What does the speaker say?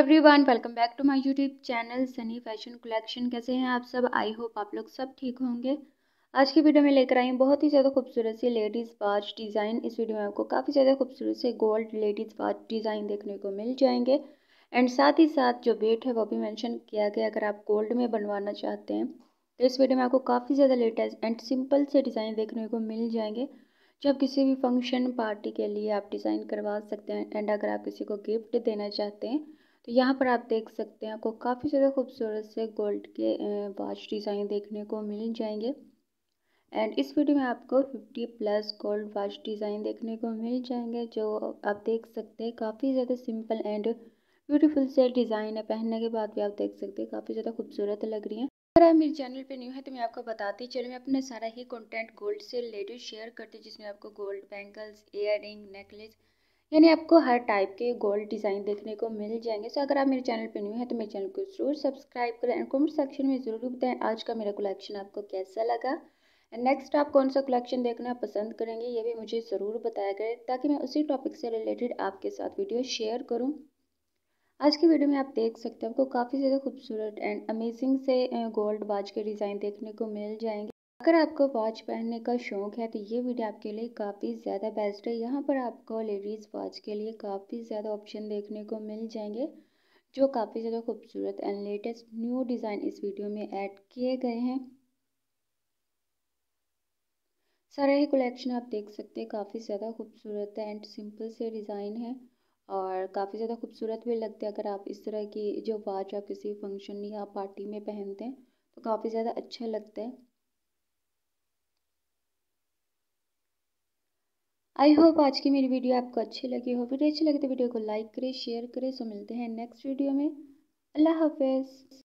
everyone welcome back to my YouTube channel Sunny fashion collection कैसे हैं आप सब आई होप आप लोग सब ठीक होंगे आज की वीडियो में लेकर आई हूँ बहुत ही ज़्यादा खूबसूरत सी लेडीज़ वाच डिज़ाइन इस वीडियो में आपको काफ़ी ज़्यादा खूबसूरत से गोल्ड लेडीज़ वाच डिज़ाइन देखने को मिल जाएंगे एंड साथ ही साथ जो वेट है वो भी मैंशन किया गया अगर आप गोल्ड में बनवाना चाहते हैं तो इस वीडियो में आपको काफ़ी ज़्यादा लेटेस्ट एंड सिंपल से डिज़ाइन देखने को मिल जाएंगे जो आप किसी भी फंक्शन पार्टी के लिए आप डिज़ाइन करवा सकते हैं एंड अगर आप किसी को गिफ्ट देना चाहते हैं तो यहाँ पर आप देख सकते हैं आपको काफ़ी ज़्यादा खूबसूरत से गोल्ड के वॉच डिज़ाइन देखने को मिल जाएंगे एंड इस वीडियो में आपको 50 प्लस गोल्ड वॉच डिज़ाइन देखने को मिल जाएंगे जो आप देख सकते हैं काफ़ी ज़्यादा सिंपल एंड ब्यूटीफुल से डिज़ाइन है पहनने के बाद भी आप देख सकते हैं काफ़ी ज़्यादा खूबसूरत लग रही है अगर आप मेरे चैनल पे न्यू है तो मैं आपको बताती चलो मैं अपना सारा ही कंटेंट गोल्ड से रिलेटेड शेयर करती हूँ जिसमें आपको गोल्ड बैंगल्स इयर नेकलेस यानी आपको हर टाइप के गोल्ड डिज़ाइन देखने को मिल जाएंगे सो अगर आप मेरे चैनल पर न्यू हैं तो मेरे चैनल को जरूर सब्सक्राइब करें एंड कमेंट सेक्शन में ज़रूर बताएं आज का मेरा कलेक्शन आपको कैसा लगा एंड नेक्स्ट आप कौन सा कलेक्शन देखना पसंद करेंगे ये भी मुझे ज़रूर बताया करें ताकि मैं उसी टॉपिक से रिलेटेड आपके साथ वीडियो शेयर करूँ आज की वीडियो में आप देख सकते हैं आपको काफ़ी ज़्यादा खूबसूरत एंड अमेजिंग से गोल्ड बाज के डिज़ाइन देखने को मिल जाएंगे अगर आपको वॉच पहनने का शौक़ है तो ये वीडियो आपके लिए काफ़ी ज़्यादा बेस्ट है यहाँ पर आपको लेडीज़ वॉच के लिए काफ़ी ज़्यादा ऑप्शन देखने को मिल जाएंगे जो काफ़ी ज़्यादा खूबसूरत एंड लेटेस्ट न्यू डिज़ाइन इस वीडियो में ऐड किए गए हैं सारा ही कलेक्शन आप देख सकते हैं काफ़ी ज़्यादा खूबसूरत है एंड सिंपल से डिज़ाइन है और काफ़ी ज़्यादा खूबसूरत भी लगते हैं अगर आप इस तरह की जो वॉच आप किसी फंक्शन या पार्टी में पहनते हैं तो काफ़ी ज़्यादा अच्छा लगता है आई होप आज की मेरी वीडियो आपको अच्छी लगी हो वीडियो अच्छी लगी तो वीडियो को लाइक करें शेयर करें सो मिलते हैं नेक्स्ट वीडियो में अल्लाह हाफिज़